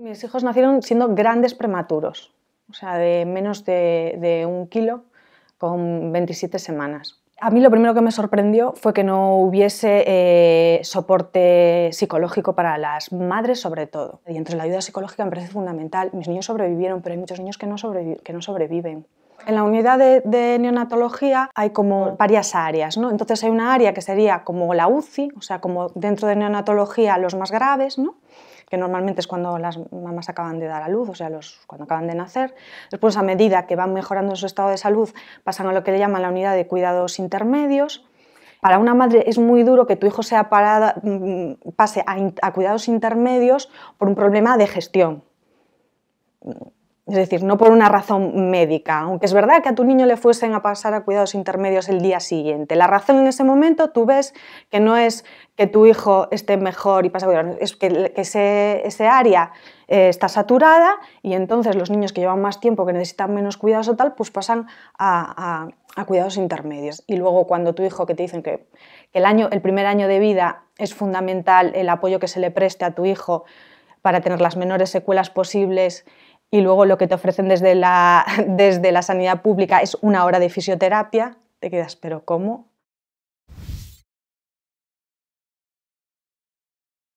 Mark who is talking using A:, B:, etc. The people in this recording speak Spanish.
A: Mis hijos nacieron siendo grandes prematuros, o sea, de menos de, un kilo con 27 semanas. A mí lo primero que me sorprendió fue que no hubiese eh, soporte psicológico para las madres sobre todo. Y entre la ayuda psicológica me parece fundamental. Mis niños sobrevivieron, pero hay muchos niños que no, sobreviven. En la unidad de, de, neonatología hay como varias áreas, ¿no? Entonces hay una área que sería como la UCI, o sea, como dentro de neonatología los más graves, ¿no? que normalmente es cuando las mamás acaban de dar a luz, o sea, los, cuando acaban de nacer. Después, a medida que van mejorando su estado de salud, pasan a lo que le llaman la unidad de cuidados intermedios. Para una madre es muy duro que tu hijo sea mm, pase a, a cuidados intermedios por un problema de gestión es decir, no por una razón médica, aunque es verdad que a tu niño le fuesen a pasar a cuidados intermedios el día siguiente. La razón en ese momento tú ves que no es que tu hijo esté mejor y pasa a cuidados, es que, ese, área eh, está saturada y entonces los niños que llevan más tiempo, que necesitan menos cuidados o tal, pues pasan a, cuidados intermedios. Y luego cuando tu hijo, que te dicen que, que el, año, el primer año de vida es fundamental el apoyo que se le preste a tu hijo para tener las menores secuelas posibles, y luego lo que te ofrecen desde la, desde la sanidad pública es una hora de
B: fisioterapia, te quedas, pero ¿cómo?